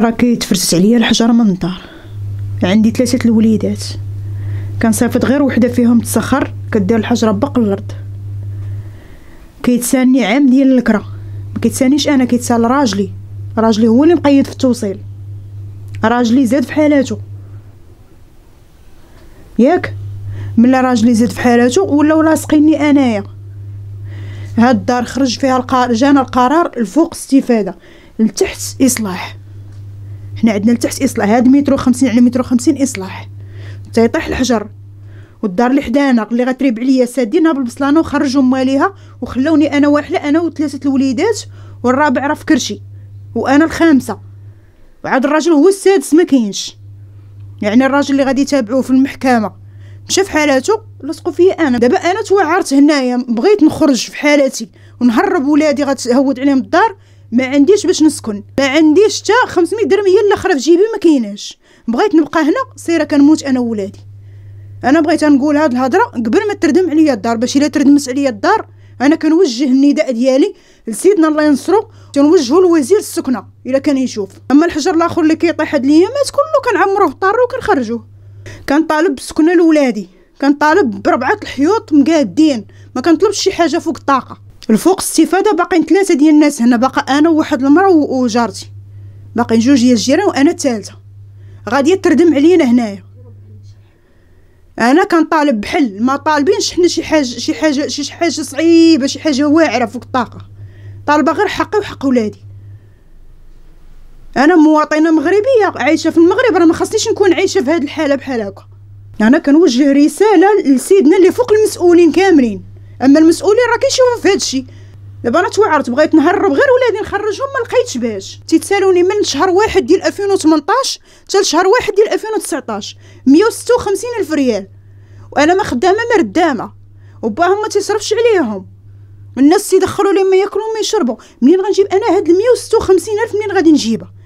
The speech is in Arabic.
راكي تفرست عليا الحجر من الدار عندي ثلاثه الوليدات كنصيفط غير وحده فيهم تسخر كدير الحجره باق الارض كيتساني عام ديال الكره ما كيتسانيش انا كيتسال راجلي راجلي هو اللي مقيد في التوصيل راجلي زاد في حالاتو ياك ملي راجلي زاد في حالاتو ولاو لاصقيني انايا هاد الدار خرج فيها القرار جانا القرار الفوق استفاده لتحت اصلاح حنا عندنا لتحت اصلاح هاد مترو خمسين على يعني مترو خمسين اصلاح تيطيح الحجر والدار اللي حدانا اللي غتريب عليا سادينها بالبصلانه وخرجوا ماليها وخلوني انا واحله انا وثلاثه الوليدات والرابع راه في كرشي وانا الخامسه وعاد الراجل هو السادس ما كاينش يعني الراجل اللي غادي يتابعوه في المحكمه مشى في حالاته لصقوا فيا انا دابا انا توعرت هنايا بغيت نخرج في حالتي ونهرب ولادي غتهود عليهم الدار ما عنديش باش نسكن ما عنديش حتى 500 درهم هي الاخرى في جيبي ما كايناش بغيت نبقى هنا سيره كنموت انا وولادي انا بغيت نقول هاد الهضره قبل ما تردم عليا الدار باش الا تردمت عليا الدار انا كنوجه النداء ديالي لسيدنا الله ينصرو كنوجهو لوزير السكنه الا كان يشوف اما الحجر الاخر اللي كيطيح هاد الايامات كله كنعمروه الطار وكنخرجوه كنطالب بالسكنه لولادي كنطالب بربعه الحيوط مقادين ما كنطلبش شي حاجه فوق الطاقه الفوق الاستفاده باقين ثلاثه ديال الناس هنا باقا انا وواحد المراه وجارتي باقين جوج ديال الجيران وانا الثالثه غادي تردم علينا هنايا انا كنطالب بحل ما طالبينش حنا شي حاجه شي حاجه شي حاجه صعيبه شي حاجه واعره فوق الطاقه طالبه غير حقي وحق ولادي انا مواطنه مغربيه عايشه في المغرب راه ما خصنيش نكون عايشه في هذه الحاله بحال هكا انا كنوجه رساله لسيدنا اللي فوق المسؤولين كاملين اما المسؤولين راه كيشوفوا في هادشي دابا انا توعرت بغيت نهرب غير ولادي نخرجهم ما لقيتش باش تيتسالوني من شهر واحد ديال 2018 حتى شهر واحد ديال 2019 156 الف ريال وانا ما خدامه ما ردامه وباهم ما تيصرفش عليهم الناس تيدخلوا لي ما ياكلوا ما يشربوا منين غنجيب انا هاد ال 156 الف منين غادي نجيبها